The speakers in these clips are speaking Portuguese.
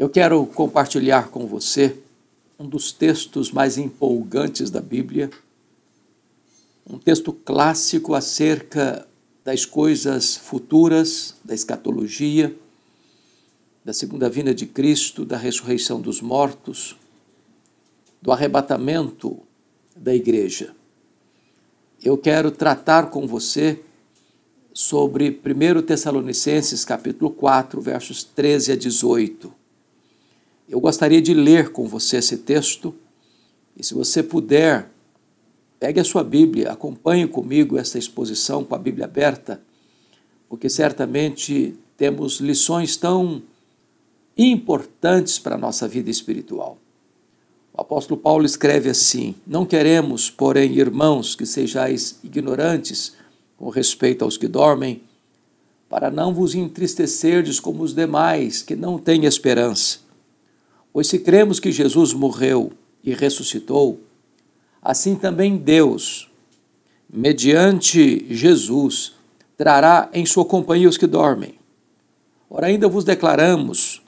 Eu quero compartilhar com você um dos textos mais empolgantes da Bíblia, um texto clássico acerca das coisas futuras, da escatologia, da segunda vinda de Cristo, da ressurreição dos mortos, do arrebatamento da igreja. Eu quero tratar com você sobre 1 Tessalonicenses capítulo 4, versos 13 a 18. Eu gostaria de ler com você esse texto e, se você puder, pegue a sua Bíblia, acompanhe comigo esta exposição com a Bíblia aberta, porque certamente temos lições tão importantes para a nossa vida espiritual. O apóstolo Paulo escreve assim: Não queremos, porém, irmãos, que sejais ignorantes com respeito aos que dormem, para não vos entristecerdes como os demais que não têm esperança. Pois se cremos que Jesus morreu e ressuscitou, assim também Deus, mediante Jesus, trará em sua companhia os que dormem. Ora, ainda vos declaramos,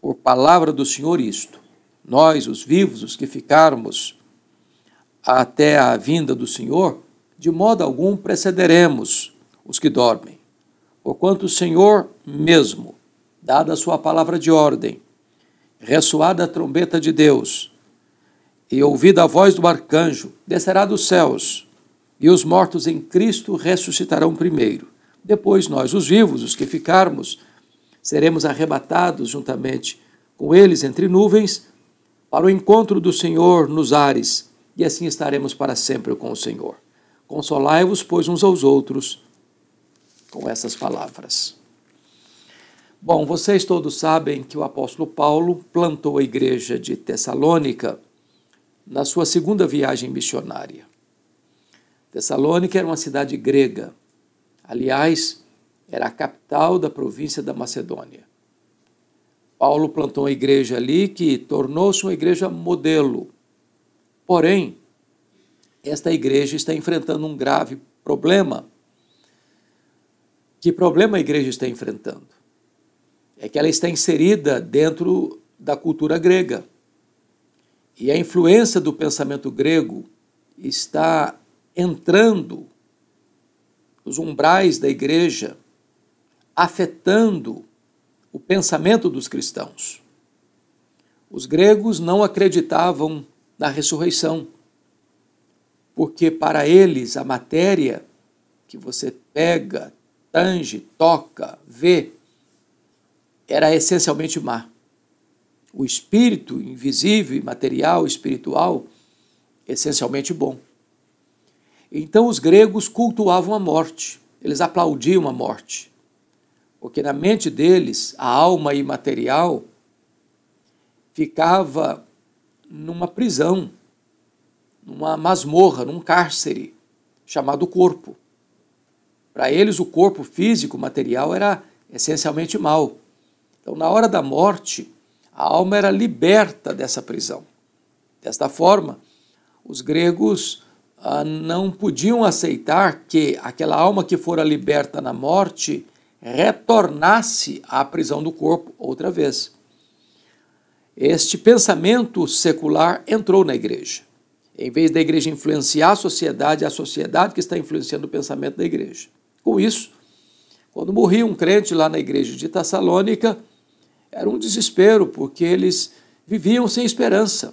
por palavra do Senhor, isto: nós, os vivos, os que ficarmos até a vinda do Senhor, de modo algum precederemos os que dormem. Porquanto o Senhor mesmo, dada a sua palavra de ordem, ressoada a trombeta de Deus, e ouvida a voz do arcanjo, descerá dos céus, e os mortos em Cristo ressuscitarão primeiro. Depois nós, os vivos, os que ficarmos, seremos arrebatados juntamente com eles entre nuvens para o encontro do Senhor nos ares, e assim estaremos para sempre com o Senhor. Consolai-vos, pois, uns aos outros com essas palavras. Bom, vocês todos sabem que o apóstolo Paulo plantou a igreja de Tessalônica na sua segunda viagem missionária. Tessalônica era uma cidade grega. Aliás, era a capital da província da Macedônia. Paulo plantou uma igreja ali que tornou-se uma igreja modelo. Porém, esta igreja está enfrentando um grave problema. Que problema a igreja está enfrentando? é que ela está inserida dentro da cultura grega. E a influência do pensamento grego está entrando nos umbrais da igreja, afetando o pensamento dos cristãos. Os gregos não acreditavam na ressurreição, porque para eles a matéria que você pega, tange, toca, vê, era essencialmente má. O espírito invisível, material, espiritual, essencialmente bom. Então os gregos cultuavam a morte, eles aplaudiam a morte, porque na mente deles a alma imaterial ficava numa prisão, numa masmorra, num cárcere, chamado corpo. Para eles, o corpo físico, material, era essencialmente mal. Então, na hora da morte, a alma era liberta dessa prisão. Desta forma, os gregos ah, não podiam aceitar que aquela alma que fora liberta na morte retornasse à prisão do corpo outra vez. Este pensamento secular entrou na igreja. Em vez da igreja influenciar a sociedade, é a sociedade que está influenciando o pensamento da igreja. Com isso, quando morria um crente lá na igreja de Tessalônica, era um desespero, porque eles viviam sem esperança.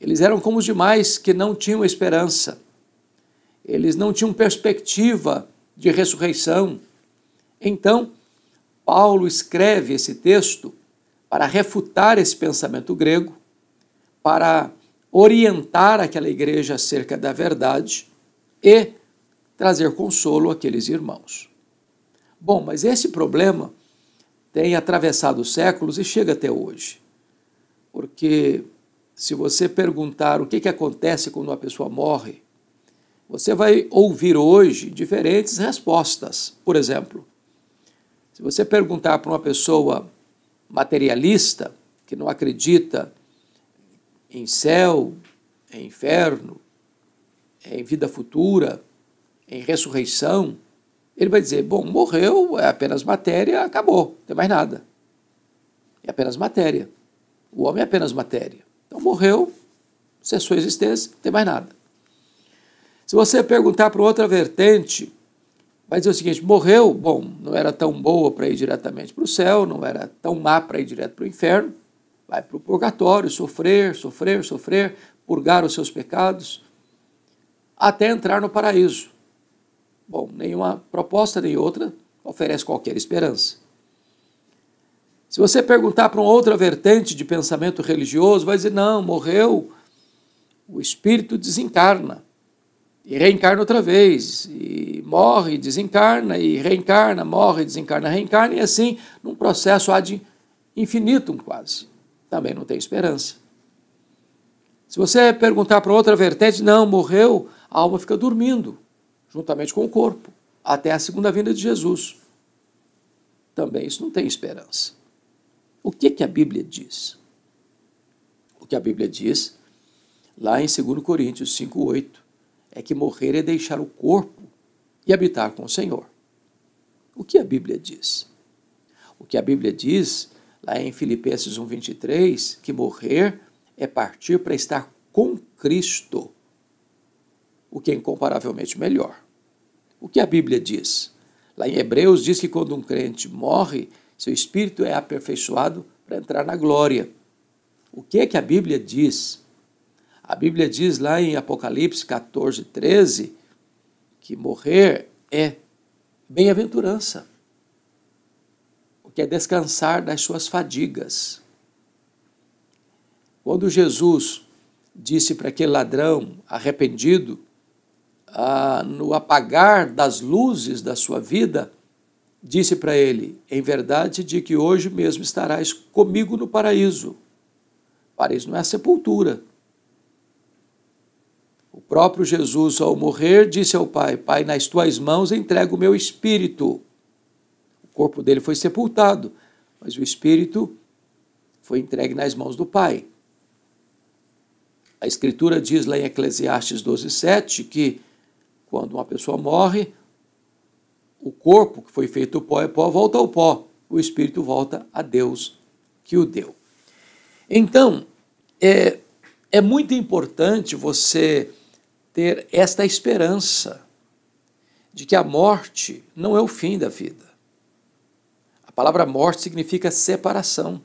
Eles eram como os demais que não tinham esperança. Eles não tinham perspectiva de ressurreição. Então, Paulo escreve esse texto para refutar esse pensamento grego, para orientar aquela igreja acerca da verdade e trazer consolo àqueles irmãos. Bom, mas esse problema tem atravessado séculos e chega até hoje. Porque se você perguntar o que, que acontece quando uma pessoa morre, você vai ouvir hoje diferentes respostas. Por exemplo, se você perguntar para uma pessoa materialista, que não acredita em céu, em inferno, em vida futura, em ressurreição, ele vai dizer: bom, morreu, é apenas matéria, acabou, não tem mais nada. É apenas matéria. O homem é apenas matéria. Então morreu, cessou a existência, não tem mais nada. Se você perguntar para outra vertente, vai dizer o seguinte: morreu, bom, não era tão boa para ir diretamente para o céu, não era tão má para ir direto para o inferno, vai para o purgatório, sofrer, sofrer, sofrer, purgar os seus pecados, até entrar no paraíso. Bom, nenhuma proposta nem outra oferece qualquer esperança. Se você perguntar para uma outra vertente de pensamento religioso, vai dizer: não, morreu, o espírito desencarna e reencarna outra vez, e morre, desencarna, e reencarna, morre, desencarna, reencarna, e assim num processo ad infinitum quase. Também não tem esperança. Se você perguntar para outra vertente, não, morreu, a alma fica dormindo juntamente com o corpo, até a segunda vinda de Jesus. Também isso não tem esperança. O que, que a Bíblia diz? O que a Bíblia diz, lá em 2 Coríntios 5,8, é que morrer é deixar o corpo e habitar com o Senhor. O que a Bíblia diz? O que a Bíblia diz, lá em Filipenses 1,23, que morrer é partir para estar com Cristo, o que é incomparavelmente melhor. O que a Bíblia diz? Lá em Hebreus diz que quando um crente morre, seu espírito é aperfeiçoado para entrar na glória. O que é que a Bíblia diz? A Bíblia diz lá em Apocalipse 14, 13, que morrer é bem-aventurança, o que é descansar das suas fadigas. Quando Jesus disse para aquele ladrão arrependido ah, no apagar das luzes da sua vida, disse para ele: Em verdade, de que hoje mesmo estarás comigo no paraíso. Paraíso não é a sepultura. O próprio Jesus, ao morrer, disse ao Pai: Pai, nas tuas mãos entrego o meu espírito. O corpo dele foi sepultado, mas o espírito foi entregue nas mãos do Pai. A Escritura diz lá em Eclesiastes 12,7 que quando uma pessoa morre, o corpo que foi feito pó é pó, volta ao pó. O espírito volta a Deus que o deu. Então, é, é muito importante você ter esta esperança de que a morte não é o fim da vida. A palavra morte significa separação.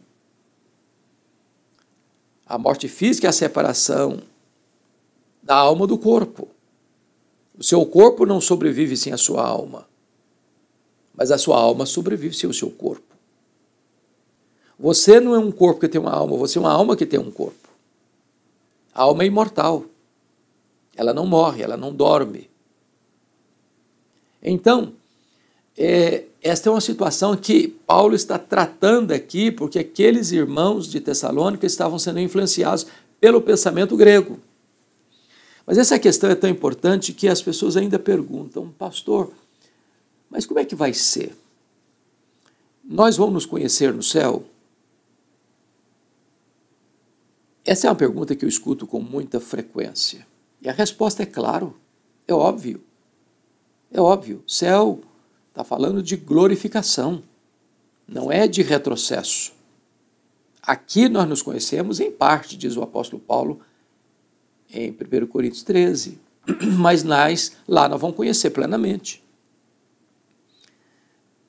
A morte física é a separação da alma do corpo. O seu corpo não sobrevive sem a sua alma, mas a sua alma sobrevive sem o seu corpo. Você não é um corpo que tem uma alma, você é uma alma que tem um corpo. A alma é imortal. Ela não morre, ela não dorme. Então, é, esta é uma situação que Paulo está tratando aqui, porque aqueles irmãos de Tessalônica estavam sendo influenciados pelo pensamento grego. Mas essa questão é tão importante que as pessoas ainda perguntam, pastor, mas como é que vai ser? Nós vamos nos conhecer no céu? Essa é uma pergunta que eu escuto com muita frequência. E a resposta é claro, é óbvio. É óbvio. Céu está falando de glorificação, não é de retrocesso. Aqui nós nos conhecemos em parte, diz o apóstolo Paulo em 1 Coríntios 13, mas nós, lá nós vamos conhecer plenamente.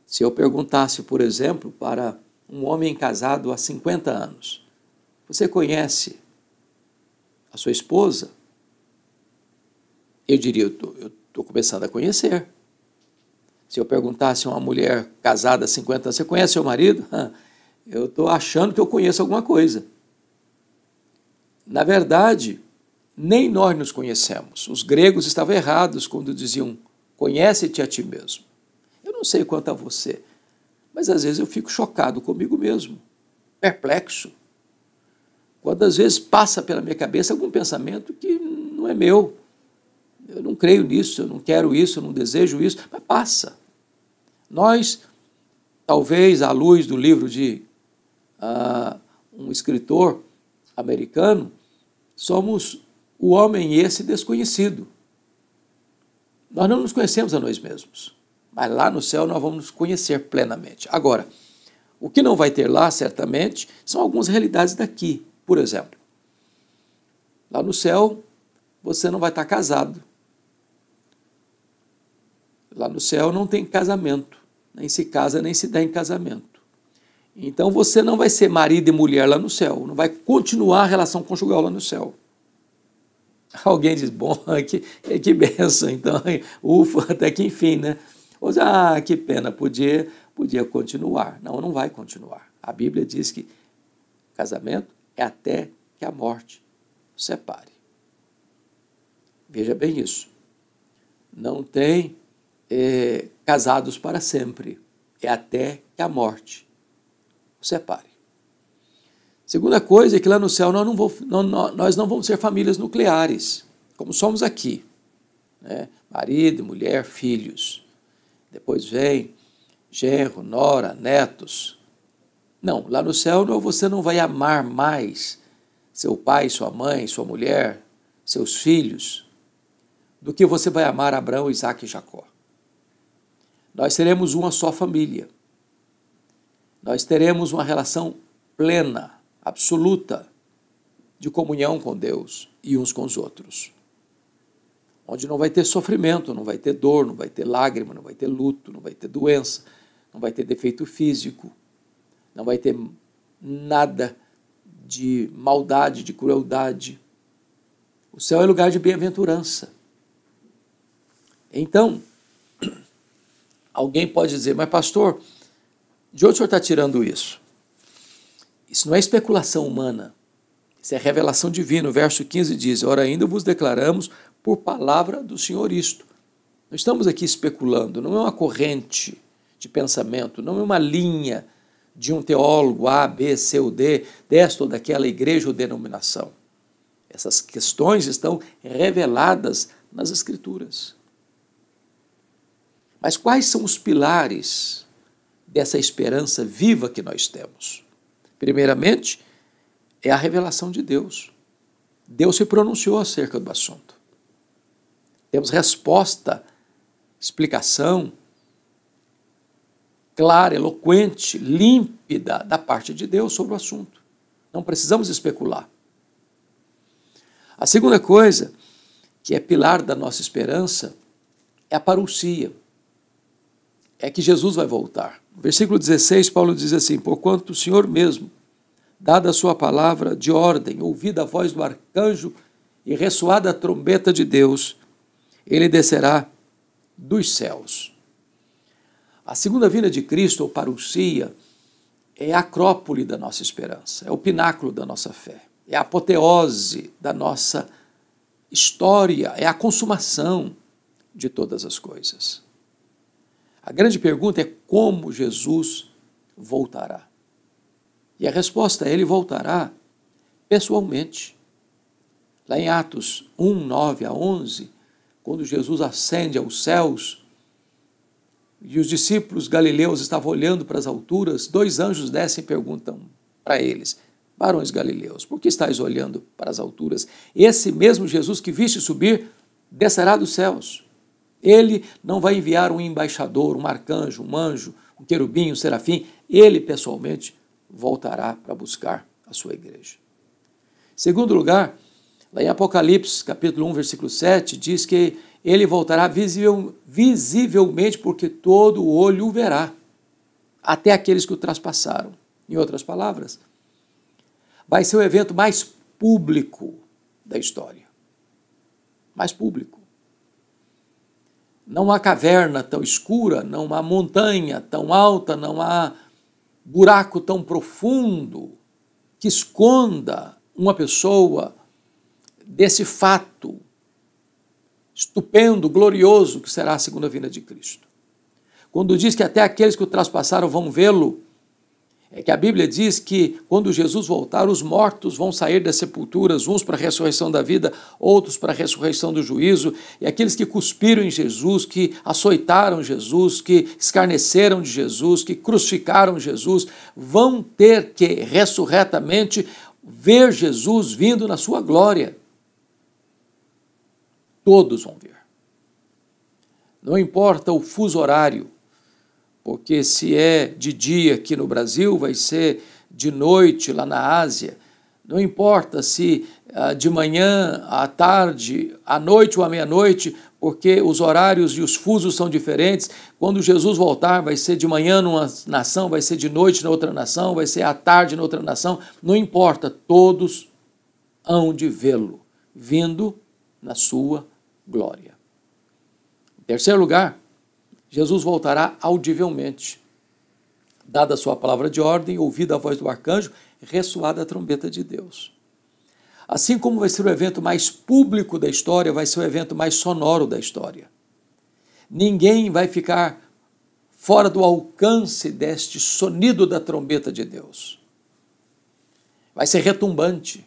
Se eu perguntasse, por exemplo, para um homem casado há 50 anos, você conhece a sua esposa? Eu diria, eu estou começando a conhecer. Se eu perguntasse a uma mulher casada há 50 anos, você conhece seu marido? Eu estou achando que eu conheço alguma coisa. Na verdade, nem nós nos conhecemos. Os gregos estavam errados quando diziam: Conhece-te a ti mesmo. Eu não sei quanto a você, mas às vezes eu fico chocado comigo mesmo, perplexo. Quando às vezes passa pela minha cabeça algum pensamento que não é meu. Eu não creio nisso, eu não quero isso, eu não desejo isso, mas passa. Nós, talvez à luz do livro de uh, um escritor americano, somos o homem esse desconhecido. Nós não nos conhecemos a nós mesmos, mas lá no céu nós vamos nos conhecer plenamente. Agora, o que não vai ter lá, certamente, são algumas realidades daqui. Por exemplo, lá no céu você não vai estar casado. Lá no céu não tem casamento, nem se casa, nem se dá em casamento. Então você não vai ser marido e mulher lá no céu, não vai continuar a relação conjugal lá no céu. Alguém diz, bom, que, que benção, então, ufa, até que enfim, né? Ou diz, ah, que pena, podia, podia continuar. Não, não vai continuar. A Bíblia diz que casamento é até que a morte separe. Veja bem isso. Não tem é, casados para sempre. É até que a morte separe. Segunda coisa é que lá no céu nós não, vou, nós não vamos ser famílias nucleares, como somos aqui. Né? Marido, mulher, filhos. Depois vem genro, nora, netos. Não, lá no céu você não vai amar mais seu pai, sua mãe, sua mulher, seus filhos, do que você vai amar Abraão, Isaac e Jacó. Nós seremos uma só família. Nós teremos uma relação plena absoluta de comunhão com Deus e uns com os outros. Onde não vai ter sofrimento, não vai ter dor, não vai ter lágrima, não vai ter luto, não vai ter doença, não vai ter defeito físico, não vai ter nada de maldade, de crueldade. O céu é lugar de bem-aventurança. Então, alguém pode dizer, mas pastor, de onde o senhor está tirando isso? Isso não é especulação humana. Isso é revelação divina. O verso 15 diz: Ora, ainda vos declaramos por palavra do Senhor isto. Não estamos aqui especulando, não é uma corrente de pensamento, não é uma linha de um teólogo A, B, C ou D, desta ou daquela igreja ou denominação. Essas questões estão reveladas nas Escrituras. Mas quais são os pilares dessa esperança viva que nós temos? Primeiramente, é a revelação de Deus. Deus se pronunciou acerca do assunto. Temos resposta, explicação clara, eloquente, límpida da parte de Deus sobre o assunto. Não precisamos especular. A segunda coisa, que é pilar da nossa esperança, é a parousia. É que Jesus vai voltar. Versículo 16, Paulo diz assim: Porquanto o Senhor mesmo, dada a sua palavra de ordem, ouvida a voz do arcanjo e ressoada a trombeta de Deus, ele descerá dos céus. A segunda vinda de Cristo, ou parousia, é a acrópole da nossa esperança, é o pináculo da nossa fé, é a apoteose da nossa história, é a consumação de todas as coisas. A grande pergunta é como Jesus voltará. E a resposta é: ele voltará pessoalmente. Lá em Atos 1, 9 a 11, quando Jesus ascende aos céus e os discípulos galileus estavam olhando para as alturas, dois anjos descem e perguntam para eles: Barões galileus, por que estáis olhando para as alturas? Esse mesmo Jesus que viste subir descerá dos céus. Ele não vai enviar um embaixador, um arcanjo, um anjo, um querubim, um serafim. Ele pessoalmente voltará para buscar a sua igreja. Segundo lugar, lá em Apocalipse, capítulo 1, versículo 7, diz que ele voltará visivelmente, porque todo o olho o verá, até aqueles que o traspassaram. Em outras palavras, vai ser o evento mais público da história. Mais público. Não há caverna tão escura, não há montanha tão alta, não há buraco tão profundo que esconda uma pessoa desse fato estupendo, glorioso que será a segunda vinda de Cristo. Quando diz que até aqueles que o traspassaram vão vê-lo, é que a Bíblia diz que quando Jesus voltar, os mortos vão sair das sepulturas, uns para a ressurreição da vida, outros para a ressurreição do juízo, e aqueles que cuspiram em Jesus, que açoitaram Jesus, que escarneceram de Jesus, que crucificaram Jesus, vão ter que ressurretamente ver Jesus vindo na sua glória. Todos vão ver. Não importa o fuso horário, porque se é de dia aqui no Brasil, vai ser de noite lá na Ásia. Não importa se ah, de manhã, à tarde, à noite ou à meia-noite, porque os horários e os fusos são diferentes. Quando Jesus voltar, vai ser de manhã numa nação, vai ser de noite na outra nação, vai ser à tarde na outra nação. Não importa, todos hão de vê-lo vindo na sua glória. Em terceiro lugar, Jesus voltará audivelmente. Dada a sua palavra de ordem, ouvida a voz do arcanjo, ressoada a trombeta de Deus. Assim como vai ser o evento mais público da história, vai ser o evento mais sonoro da história. Ninguém vai ficar fora do alcance deste sonido da trombeta de Deus. Vai ser retumbante,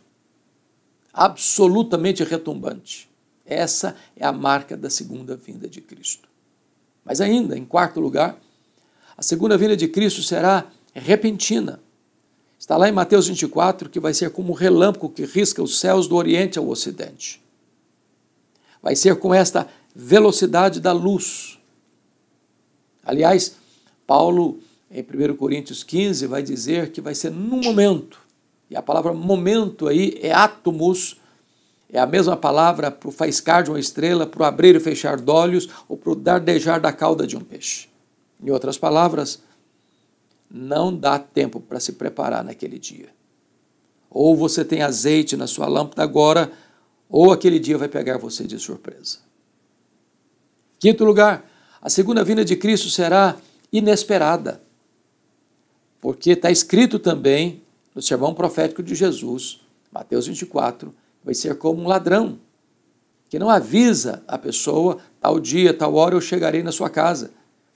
absolutamente retumbante. Essa é a marca da segunda vinda de Cristo. Mas ainda, em quarto lugar, a segunda vinda de Cristo será repentina. Está lá em Mateus 24 que vai ser como um relâmpago que risca os céus do Oriente ao Ocidente. Vai ser com esta velocidade da luz. Aliás, Paulo, em 1 Coríntios 15, vai dizer que vai ser num momento. E a palavra momento aí é átomos é a mesma palavra para o faiscar de uma estrela, para o abrir e fechar de olhos ou para o dardejar da cauda de um peixe. Em outras palavras, não dá tempo para se preparar naquele dia. Ou você tem azeite na sua lâmpada agora, ou aquele dia vai pegar você de surpresa. Quinto lugar, a segunda vinda de Cristo será inesperada, porque está escrito também no sermão profético de Jesus, Mateus 24, vai ser como um ladrão que não avisa a pessoa tal dia, tal hora eu chegarei na sua casa.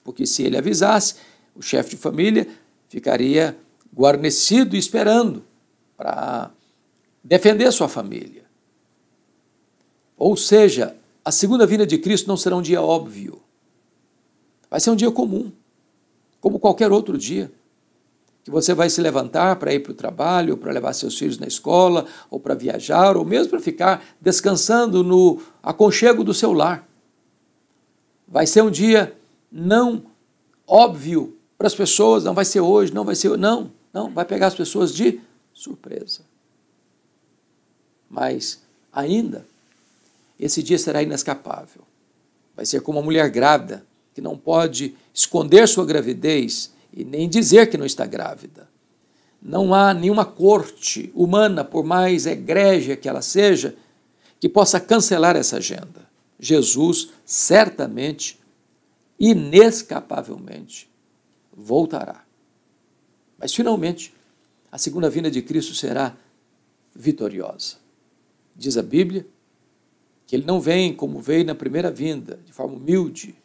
Porque se ele avisasse, o chefe de família ficaria guarnecido e esperando para defender sua família. Ou seja, a segunda vinda de Cristo não será um dia óbvio. Vai ser um dia comum, como qualquer outro dia que você vai se levantar para ir para o trabalho, para levar seus filhos na escola, ou para viajar, ou mesmo para ficar descansando no aconchego do seu lar. Vai ser um dia não óbvio para as pessoas, não vai ser hoje, não vai ser não, não, vai pegar as pessoas de surpresa. Mas ainda esse dia será inescapável. Vai ser como uma mulher grávida que não pode esconder sua gravidez e nem dizer que não está grávida. Não há nenhuma corte humana, por mais egrégia que ela seja, que possa cancelar essa agenda. Jesus certamente, inescapavelmente, voltará. Mas finalmente, a segunda vinda de Cristo será vitoriosa. Diz a Bíblia que ele não vem como veio na primeira vinda, de forma humilde.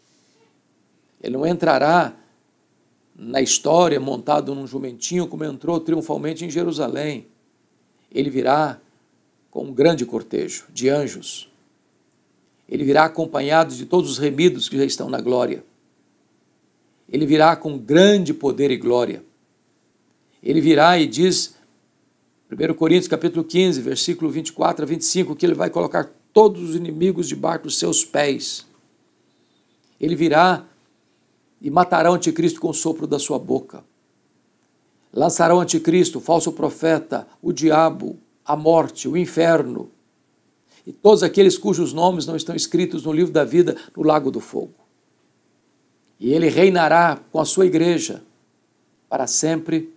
Ele não entrará na história montado num jumentinho, como entrou triunfalmente em Jerusalém. Ele virá com um grande cortejo de anjos. Ele virá acompanhado de todos os remidos que já estão na glória. Ele virá com grande poder e glória. Ele virá e diz, 1 Coríntios capítulo 15, versículo 24 a 25, que ele vai colocar todos os inimigos debaixo dos seus pés. Ele virá e matará o anticristo com o sopro da sua boca. Lançará o anticristo, o falso profeta, o diabo, a morte, o inferno e todos aqueles cujos nomes não estão escritos no livro da vida no lago do fogo. E ele reinará com a sua igreja para sempre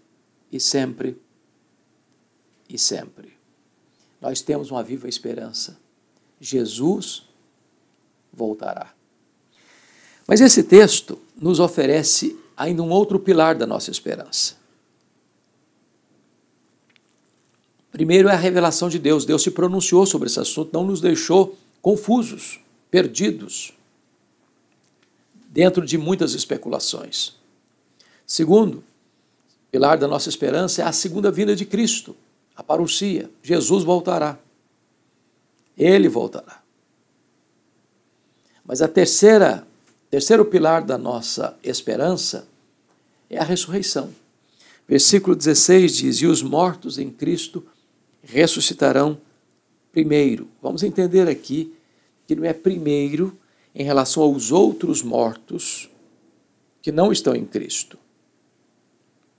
e sempre e sempre. Nós temos uma viva esperança. Jesus voltará. Mas esse texto nos oferece ainda um outro pilar da nossa esperança. Primeiro é a revelação de Deus. Deus se pronunciou sobre esse assunto, não nos deixou confusos, perdidos, dentro de muitas especulações. Segundo, pilar da nossa esperança é a segunda vinda de Cristo, a parousia. Jesus voltará. Ele voltará. Mas a terceira Terceiro pilar da nossa esperança é a ressurreição. Versículo 16 diz: E os mortos em Cristo ressuscitarão primeiro. Vamos entender aqui que não é primeiro em relação aos outros mortos que não estão em Cristo.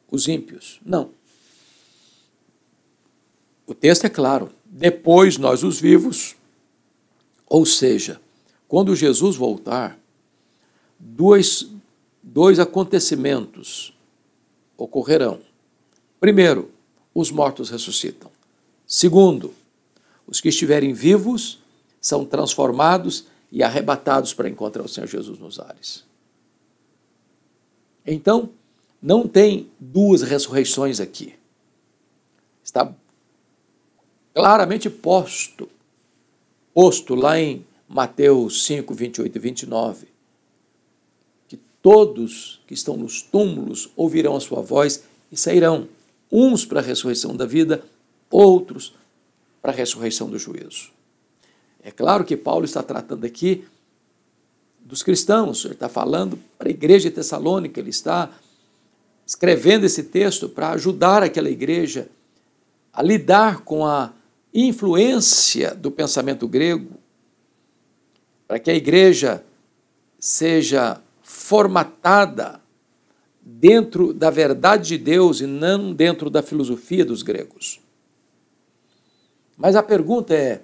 Os ímpios, não. O texto é claro. Depois nós, os vivos, ou seja, quando Jesus voltar, dois, dois acontecimentos ocorrerão. Primeiro, os mortos ressuscitam. Segundo, os que estiverem vivos são transformados e arrebatados para encontrar o Senhor Jesus nos ares. Então, não tem duas ressurreições aqui. Está claramente posto, posto lá em Mateus 5, 28 e 29. Todos que estão nos túmulos ouvirão a sua voz e sairão, uns para a ressurreição da vida, outros para a ressurreição do juízo. É claro que Paulo está tratando aqui dos cristãos, ele está falando para a igreja de Tessalônica, ele está escrevendo esse texto para ajudar aquela igreja a lidar com a influência do pensamento grego, para que a igreja seja formatada dentro da verdade de Deus e não dentro da filosofia dos gregos. Mas a pergunta é: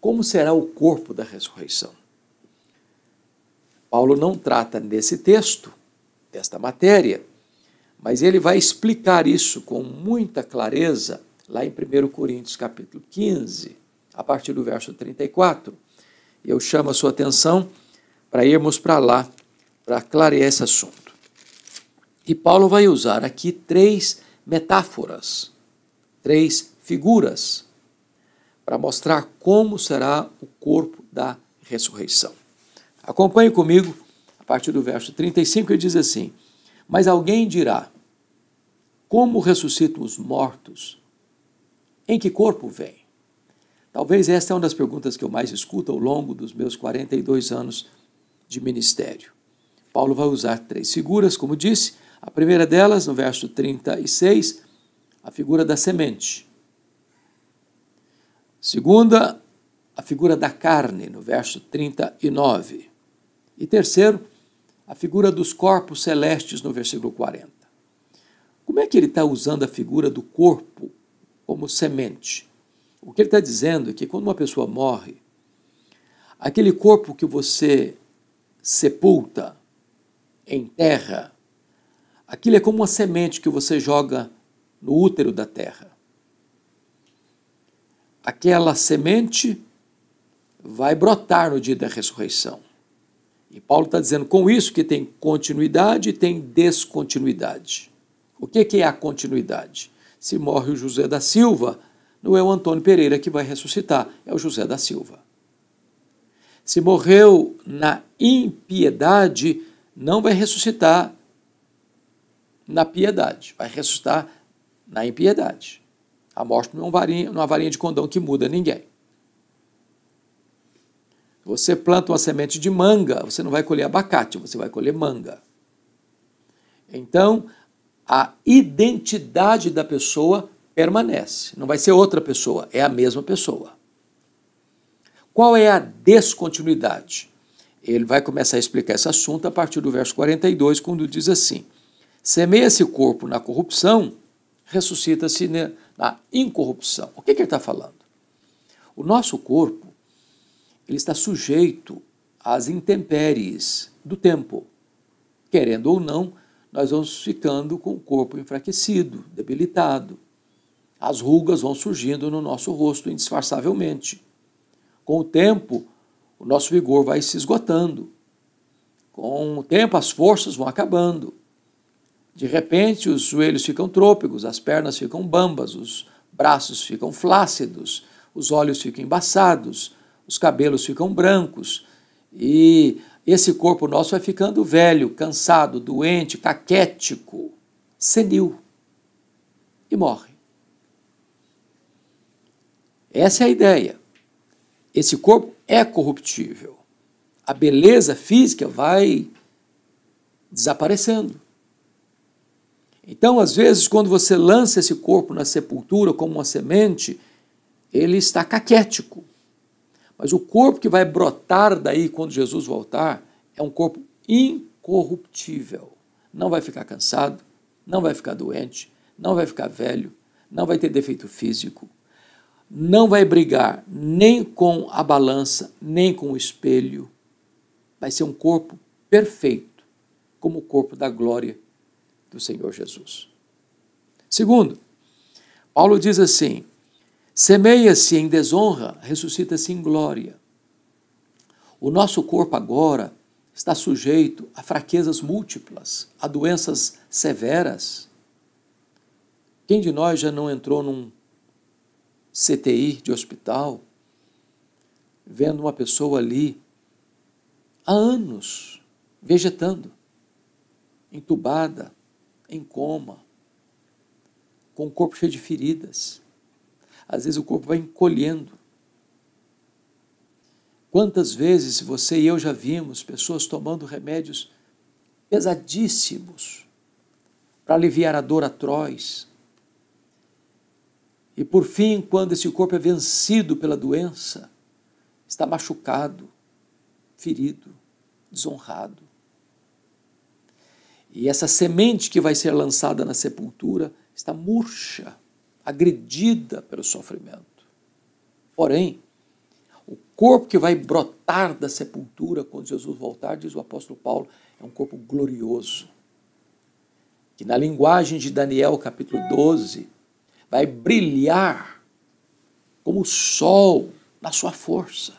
como será o corpo da ressurreição? Paulo não trata nesse texto, desta matéria, mas ele vai explicar isso com muita clareza lá em 1 Coríntios capítulo 15, a partir do verso 34. Eu chamo a sua atenção para irmos para lá para clarear esse assunto. E Paulo vai usar aqui três metáforas, três figuras, para mostrar como será o corpo da ressurreição. Acompanhe comigo a partir do verso 35 Ele diz assim: Mas alguém dirá: Como ressuscitam os mortos? Em que corpo vem? Talvez esta é uma das perguntas que eu mais escuto ao longo dos meus 42 anos de ministério. Paulo vai usar três figuras, como disse. A primeira delas, no verso 36, a figura da semente. Segunda, a figura da carne, no verso 39. E terceiro, a figura dos corpos celestes, no versículo 40. Como é que ele está usando a figura do corpo como semente? O que ele está dizendo é que quando uma pessoa morre, aquele corpo que você sepulta, em terra, aquilo é como uma semente que você joga no útero da terra. Aquela semente vai brotar no dia da ressurreição. E Paulo está dizendo com isso que tem continuidade e tem descontinuidade. O que, que é a continuidade? Se morre o José da Silva, não é o Antônio Pereira que vai ressuscitar, é o José da Silva. Se morreu na impiedade, não vai ressuscitar na piedade, vai ressuscitar na impiedade. A morte não é uma varinha, é uma varinha de condão que muda ninguém. Você planta uma semente de manga, você não vai colher abacate, você vai colher manga. Então, a identidade da pessoa permanece. Não vai ser outra pessoa, é a mesma pessoa. Qual é a descontinuidade? Ele vai começar a explicar esse assunto a partir do verso 42, quando diz assim: Semeia-se o corpo na corrupção, ressuscita-se na incorrupção. O que, que ele está falando? O nosso corpo ele está sujeito às intempéries do tempo. Querendo ou não, nós vamos ficando com o corpo enfraquecido, debilitado. As rugas vão surgindo no nosso rosto indisfarçavelmente. Com o tempo, o nosso vigor vai se esgotando. Com o tempo, as forças vão acabando. De repente, os joelhos ficam trôpegos, as pernas ficam bambas, os braços ficam flácidos, os olhos ficam embaçados, os cabelos ficam brancos e esse corpo nosso vai ficando velho, cansado, doente, caquético, senil e morre. Essa é a ideia. Esse corpo é corruptível. A beleza física vai desaparecendo. Então, às vezes, quando você lança esse corpo na sepultura como uma semente, ele está caquético. Mas o corpo que vai brotar daí quando Jesus voltar é um corpo incorruptível. Não vai ficar cansado, não vai ficar doente, não vai ficar velho, não vai ter defeito físico não vai brigar nem com a balança, nem com o espelho. Vai ser um corpo perfeito, como o corpo da glória do Senhor Jesus. Segundo, Paulo diz assim: semeia-se em desonra, ressuscita-se em glória. O nosso corpo agora está sujeito a fraquezas múltiplas, a doenças severas. Quem de nós já não entrou num CTI de hospital, vendo uma pessoa ali há anos vegetando, entubada, em coma, com o corpo cheio de feridas. Às vezes o corpo vai encolhendo. Quantas vezes você e eu já vimos pessoas tomando remédios pesadíssimos para aliviar a dor atroz, e por fim, quando esse corpo é vencido pela doença, está machucado, ferido, desonrado. E essa semente que vai ser lançada na sepultura está murcha, agredida pelo sofrimento. Porém, o corpo que vai brotar da sepultura quando Jesus voltar, diz o apóstolo Paulo, é um corpo glorioso. Que na linguagem de Daniel, capítulo 12, vai brilhar como o sol na sua força.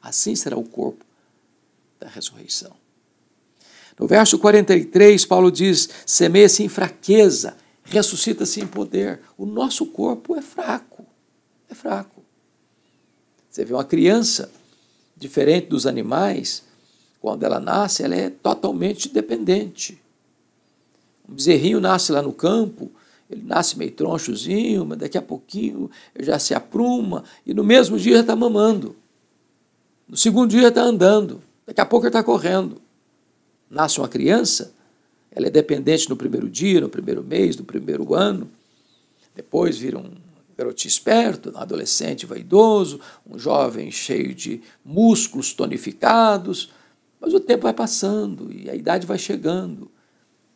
Assim será o corpo da ressurreição. No verso 43, Paulo diz: semeia-se em fraqueza, ressuscita-se em poder. O nosso corpo é fraco, é fraco. Você vê uma criança, diferente dos animais, quando ela nasce, ela é totalmente dependente. Um bezerrinho nasce lá no campo, ele nasce meio tronchozinho, mas daqui a pouquinho já se apruma e no mesmo dia já está mamando. No segundo dia está andando, daqui a pouco está correndo. Nasce uma criança, ela é dependente no primeiro dia, no primeiro mês, no primeiro ano. Depois vira um garoto esperto, um adolescente vaidoso, um jovem cheio de músculos tonificados. Mas o tempo vai passando e a idade vai chegando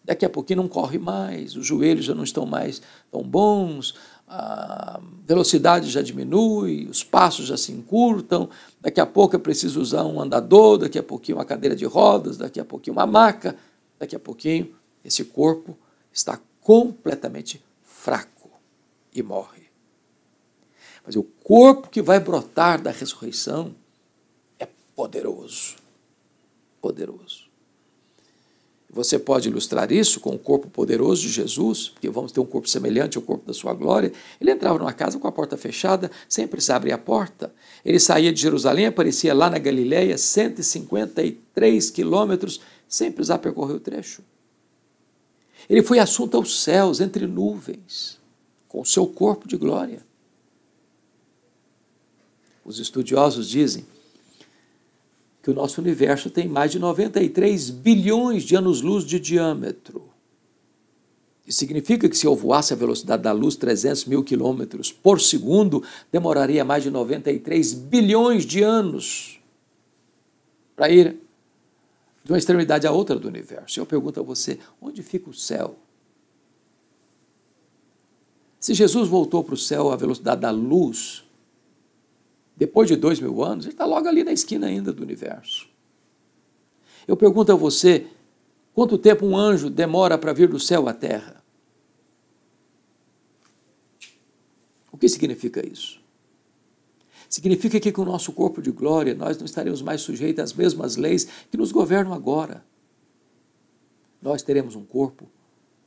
daqui a pouquinho não corre mais, os joelhos já não estão mais tão bons, a velocidade já diminui, os passos já se encurtam, daqui a pouco é preciso usar um andador, daqui a pouquinho uma cadeira de rodas, daqui a pouquinho uma maca, daqui a pouquinho esse corpo está completamente fraco e morre. Mas o corpo que vai brotar da ressurreição é poderoso. Poderoso. Você pode ilustrar isso com o corpo poderoso de Jesus, porque vamos ter um corpo semelhante ao corpo da sua glória. Ele entrava numa casa com a porta fechada, sempre se abria a porta. Ele saía de Jerusalém, aparecia lá na Galiléia, 153 quilômetros, sem precisar percorrer o trecho. Ele foi assunto aos céus, entre nuvens, com o seu corpo de glória. Os estudiosos dizem que o nosso universo tem mais de 93 bilhões de anos-luz de diâmetro. Isso significa que se eu voasse a velocidade da luz 300 mil quilômetros por segundo, demoraria mais de 93 bilhões de anos para ir de uma extremidade à outra do universo. Eu pergunto a você, onde fica o céu? Se Jesus voltou para o céu à velocidade da luz, depois de dois mil anos, ele está logo ali na esquina ainda do universo. Eu pergunto a você: quanto tempo um anjo demora para vir do céu à terra? O que significa isso? Significa que com o nosso corpo de glória nós não estaremos mais sujeitos às mesmas leis que nos governam agora. Nós teremos um corpo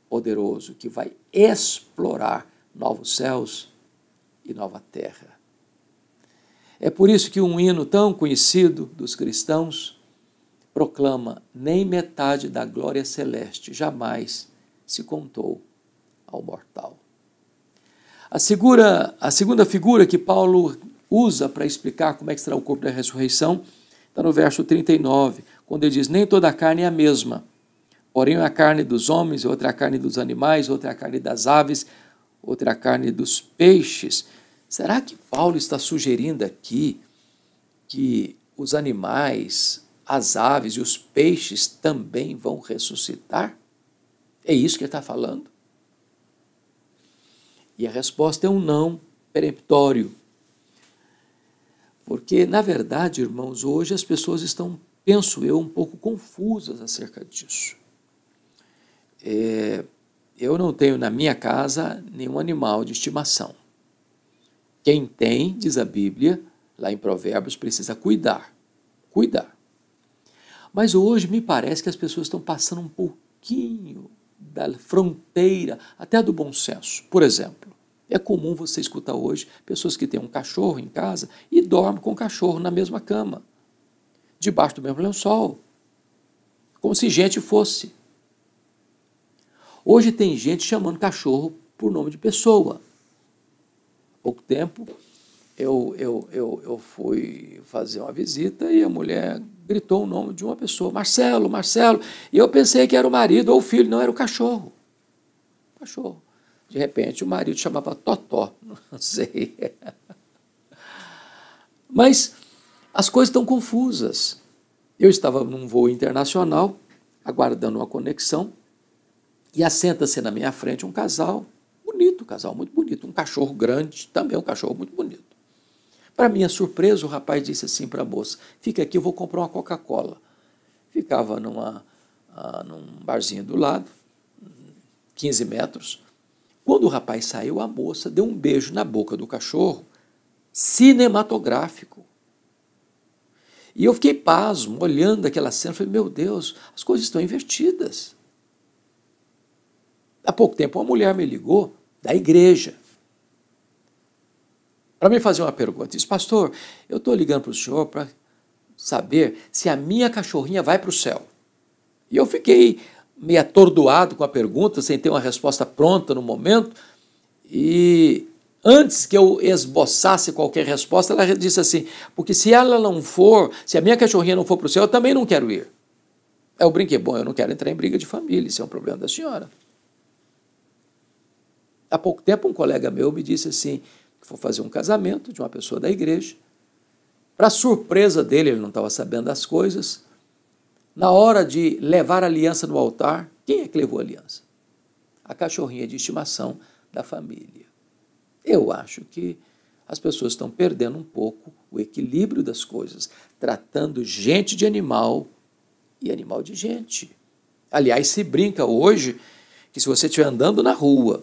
poderoso que vai explorar novos céus e nova terra. É por isso que um hino tão conhecido dos cristãos proclama: nem metade da glória celeste jamais se contou ao mortal. A, segura, a segunda figura que Paulo usa para explicar como é que será o corpo da ressurreição está no verso 39, quando ele diz: Nem toda a carne é a mesma. Porém, a carne dos homens, outra a carne dos animais, outra a carne das aves, outra a carne dos peixes. Será que Paulo está sugerindo aqui que os animais, as aves e os peixes também vão ressuscitar? É isso que ele está falando? E a resposta é um não peremptório. Porque, na verdade, irmãos, hoje as pessoas estão, penso eu, um pouco confusas acerca disso. É, eu não tenho na minha casa nenhum animal de estimação. Quem tem, diz a Bíblia, lá em Provérbios, precisa cuidar. Cuidar. Mas hoje me parece que as pessoas estão passando um pouquinho da fronteira, até do bom senso. Por exemplo, é comum você escutar hoje pessoas que têm um cachorro em casa e dormem com o cachorro na mesma cama, debaixo do mesmo lençol, como se gente fosse. Hoje tem gente chamando cachorro por nome de pessoa pouco tempo, eu, eu, eu, eu fui fazer uma visita e a mulher gritou o nome de uma pessoa, Marcelo, Marcelo. E eu pensei que era o marido ou o filho, não, era o cachorro. O cachorro. De repente, o marido chamava Totó, não sei. Mas as coisas estão confusas. Eu estava num voo internacional, aguardando uma conexão, e assenta-se na minha frente um casal bonito, um casal muito bonito. Um cachorro grande, também um cachorro muito bonito. Para minha surpresa, o rapaz disse assim para a moça: Fica aqui, eu vou comprar uma Coca-Cola. Ficava numa, ah, num barzinho do lado, 15 metros. Quando o rapaz saiu, a moça deu um beijo na boca do cachorro, cinematográfico. E eu fiquei pasmo, olhando aquela cena, falei: Meu Deus, as coisas estão invertidas. Há pouco tempo, uma mulher me ligou da igreja. Para me fazer uma pergunta, diz, pastor, eu estou ligando para o senhor para saber se a minha cachorrinha vai para o céu. E eu fiquei meio atordoado com a pergunta, sem ter uma resposta pronta no momento. E antes que eu esboçasse qualquer resposta, ela disse assim: porque se ela não for, se a minha cachorrinha não for para o céu, eu também não quero ir. É o brinque bom, eu não quero entrar em briga de família, isso é um problema da senhora. Há pouco tempo, um colega meu me disse assim: que foi fazer um casamento de uma pessoa da igreja. Para surpresa dele, ele não estava sabendo das coisas. Na hora de levar a aliança no altar, quem é que levou a aliança? A cachorrinha de estimação da família. Eu acho que as pessoas estão perdendo um pouco o equilíbrio das coisas, tratando gente de animal e animal de gente. Aliás, se brinca hoje que se você estiver andando na rua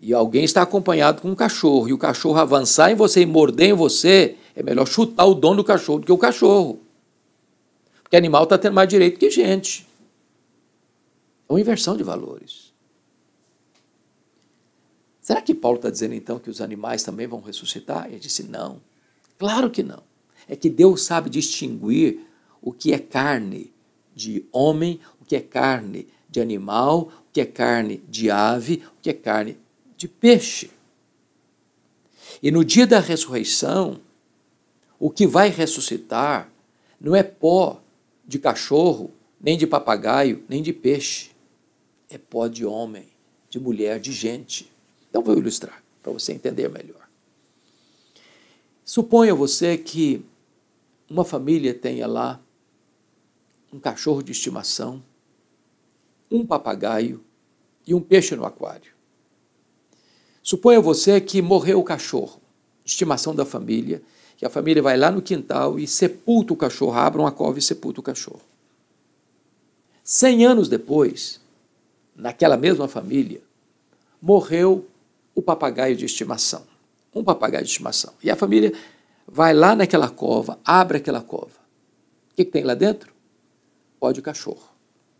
e alguém está acompanhado com um cachorro e o cachorro avançar em você e morder em você, é melhor chutar o dono do cachorro do que o cachorro. Porque animal está tendo mais direito que gente. É uma inversão de valores. Será que Paulo está dizendo então que os animais também vão ressuscitar? Ele disse não. Claro que não. É que Deus sabe distinguir o que é carne de homem, o que é carne de animal, o que é carne de ave, o que é carne de peixe. E no dia da ressurreição, o que vai ressuscitar não é pó de cachorro, nem de papagaio, nem de peixe. É pó de homem, de mulher, de gente. Então vou ilustrar para você entender melhor. Suponha você que uma família tenha lá um cachorro de estimação, um papagaio e um peixe no aquário. Suponha você que morreu o cachorro, estimação da família, que a família vai lá no quintal e sepulta o cachorro, abre uma cova e sepulta o cachorro. Cem anos depois, naquela mesma família, morreu o papagaio de estimação. Um papagaio de estimação. E a família vai lá naquela cova, abre aquela cova. O que, que tem lá dentro? Pode o cachorro.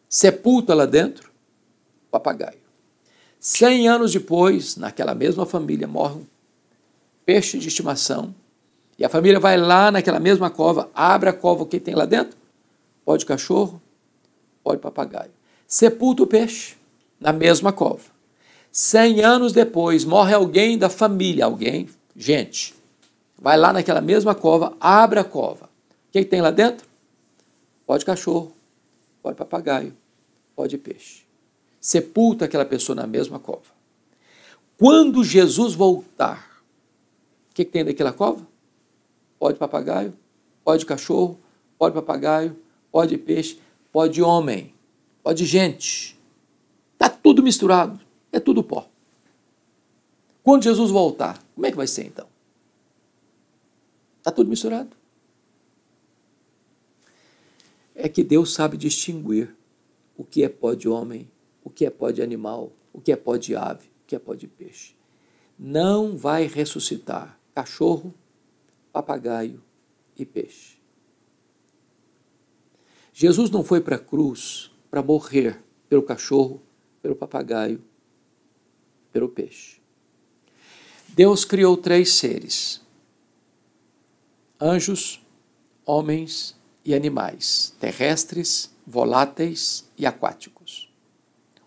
Sepulta lá dentro, o papagaio. Cem anos depois, naquela mesma família, morre um peixe de estimação. E a família vai lá naquela mesma cova, abre a cova, o que tem lá dentro? Pode cachorro, pode papagaio. Sepulta o peixe na mesma cova. Cem anos depois, morre alguém da família, alguém, gente. Vai lá naquela mesma cova, abre a cova. O que tem lá dentro? Pode cachorro, pode papagaio, pode peixe sepulta aquela pessoa na mesma cova. Quando Jesus voltar, o que, que, tem daquela cova? Pode papagaio, pode cachorro, pode papagaio, pode peixe, pode homem, pode gente. Está tudo misturado, é tudo pó. Quando Jesus voltar, como é que vai ser então? Está tudo misturado. É que Deus sabe distinguir o que é pó de homem o que é pó de animal, o que é pó de ave, o que é pó de peixe. Não vai ressuscitar cachorro, papagaio e peixe. Jesus não foi para a cruz para morrer pelo cachorro, pelo papagaio, pelo peixe. Deus criou três seres: anjos, homens e animais, terrestres, voláteis e aquáticos.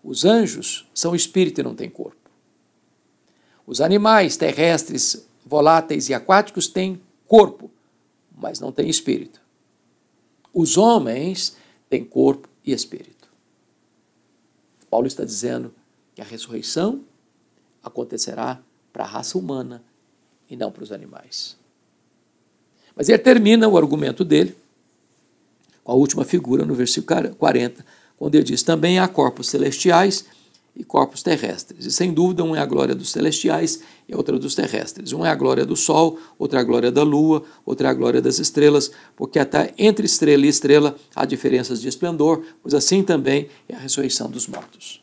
Os anjos são espírito e não têm corpo. Os animais terrestres, voláteis e aquáticos têm corpo, mas não têm espírito. Os homens têm corpo e espírito. Paulo está dizendo que a ressurreição acontecerá para a raça humana e não para os animais. Mas ele termina o argumento dele com a última figura no versículo 40 quando ele diz: também há corpos celestiais e corpos terrestres. E sem dúvida, um é a glória dos celestiais e outra dos terrestres. Um é a glória do Sol, outra é a glória da Lua, outra é a glória das estrelas, porque até entre estrela e estrela há diferenças de esplendor, pois assim também é a ressurreição dos mortos.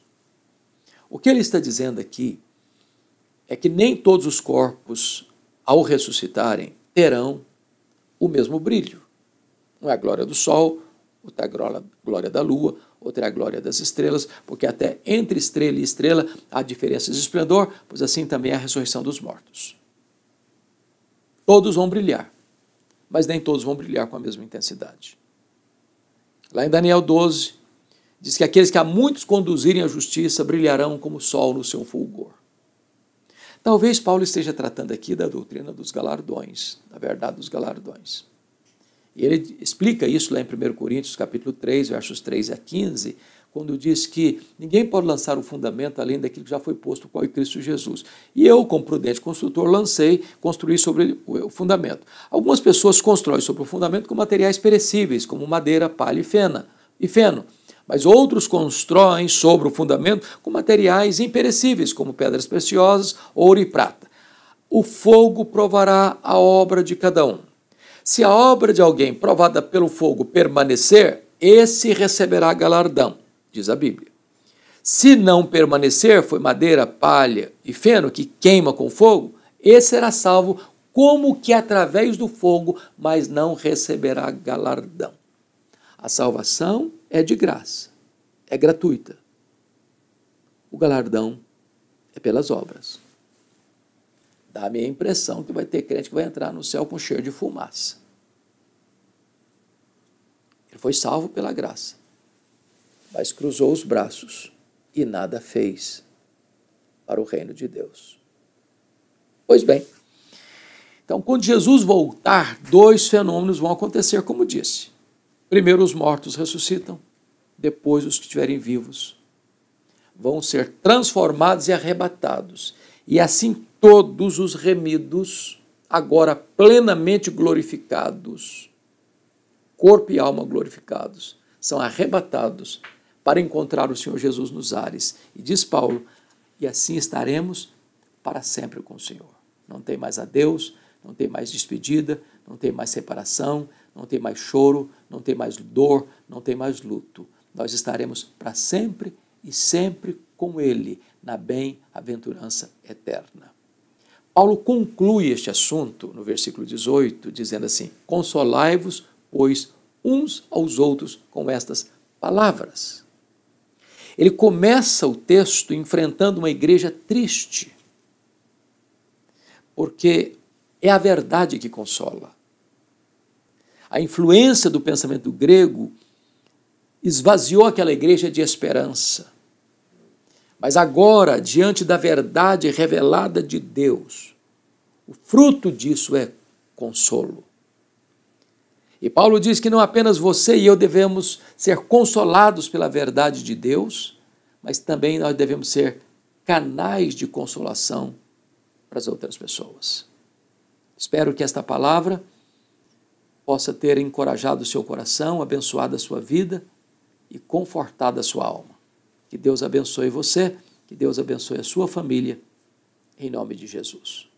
O que ele está dizendo aqui é que nem todos os corpos, ao ressuscitarem, terão o mesmo brilho. Um é a glória do Sol, outra é a glória da Lua, outra é a glória das estrelas, porque até entre estrela e estrela há diferenças de esplendor, pois assim também é a ressurreição dos mortos. Todos vão brilhar, mas nem todos vão brilhar com a mesma intensidade. Lá em Daniel 12, diz que aqueles que a muitos conduzirem à justiça brilharão como o sol no seu fulgor. Talvez Paulo esteja tratando aqui da doutrina dos galardões, da verdade dos galardões. E ele explica isso lá em 1 Coríntios, capítulo 3, versos 3 a 15, quando diz que ninguém pode lançar o fundamento além daquilo que já foi posto qual é Cristo Jesus. E eu, como prudente construtor, lancei, construí sobre o fundamento. Algumas pessoas constroem sobre o fundamento com materiais perecíveis, como madeira, palha e fena, e feno. Mas outros constroem sobre o fundamento com materiais imperecíveis, como pedras preciosas, ouro e prata. O fogo provará a obra de cada um. Se a obra de alguém provada pelo fogo permanecer, esse receberá galardão, diz a Bíblia. Se não permanecer, foi madeira, palha e feno que queima com fogo, esse será salvo como que através do fogo, mas não receberá galardão. A salvação é de graça, é gratuita. O galardão é pelas obras. Dá-me a impressão que vai ter crente que vai entrar no céu com cheiro de fumaça foi salvo pela graça, mas cruzou os braços e nada fez para o reino de Deus. Pois bem, então quando Jesus voltar, dois fenômenos vão acontecer, como disse. Primeiro os mortos ressuscitam, depois os que estiverem vivos vão ser transformados e arrebatados. E assim todos os remidos, agora plenamente glorificados, corpo e alma glorificados, são arrebatados para encontrar o Senhor Jesus nos ares. E diz Paulo: e assim estaremos para sempre com o Senhor. Não tem mais adeus, não tem mais despedida, não tem mais separação, não tem mais choro, não tem mais dor, não tem mais luto. Nós estaremos para sempre e sempre com Ele na bem-aventurança eterna. Paulo conclui este assunto no versículo 18, dizendo assim: Consolai-vos pois, uns aos outros com estas palavras. Ele começa o texto enfrentando uma igreja triste, porque é a verdade que consola. A influência do pensamento grego esvaziou aquela igreja de esperança. Mas agora, diante da verdade revelada de Deus, o fruto disso é consolo. E Paulo diz que não apenas você e eu devemos ser consolados pela verdade de Deus, mas também nós devemos ser canais de consolação para as outras pessoas. Espero que esta palavra possa ter encorajado o seu coração, abençoado a sua vida e confortado a sua alma. Que Deus abençoe você, que Deus abençoe a sua família, em nome de Jesus.